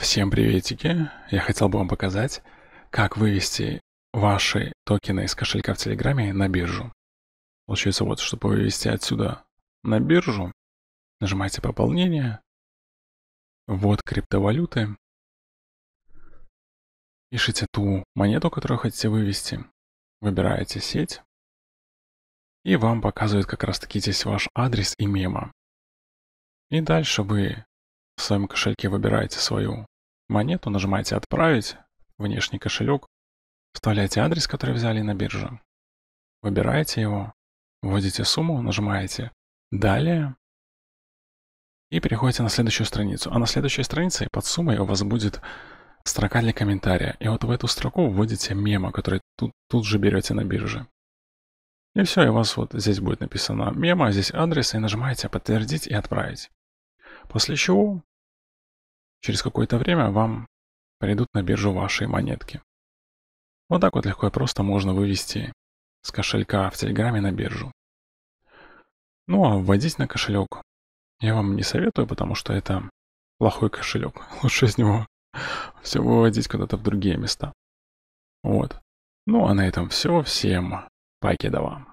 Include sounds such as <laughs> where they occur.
Всем приветики! Я хотел бы вам показать, как вывести ваши токены из кошелька в Телеграме на биржу. Получается вот, чтобы вывести отсюда на биржу, нажимаете «Пополнение», вот криптовалюты, пишите ту монету, которую хотите вывести, выбираете сеть, и вам показывает как раз таки здесь ваш адрес и мема. И дальше вы в своем кошельке выбираете свою монету, нажимаете «Отправить», внешний кошелек, вставляете адрес, который взяли на бирже, выбираете его, вводите сумму, нажимаете «Далее» и переходите на следующую страницу. А на следующей странице под суммой у вас будет строка для комментария. И вот в эту строку вводите мемо, который тут, тут же берете на бирже. И все, и у вас вот здесь будет написано мемо, а здесь адрес, и нажимаете «Подтвердить» и «Отправить». После чего Через какое-то время вам придут на биржу ваши монетки. Вот так вот легко и просто можно вывести с кошелька в Телеграме на биржу. Ну а вводить на кошелек я вам не советую, потому что это плохой кошелек. <laughs> Лучше из него все выводить куда-то в другие места. Вот. Ну а на этом все. Всем вам.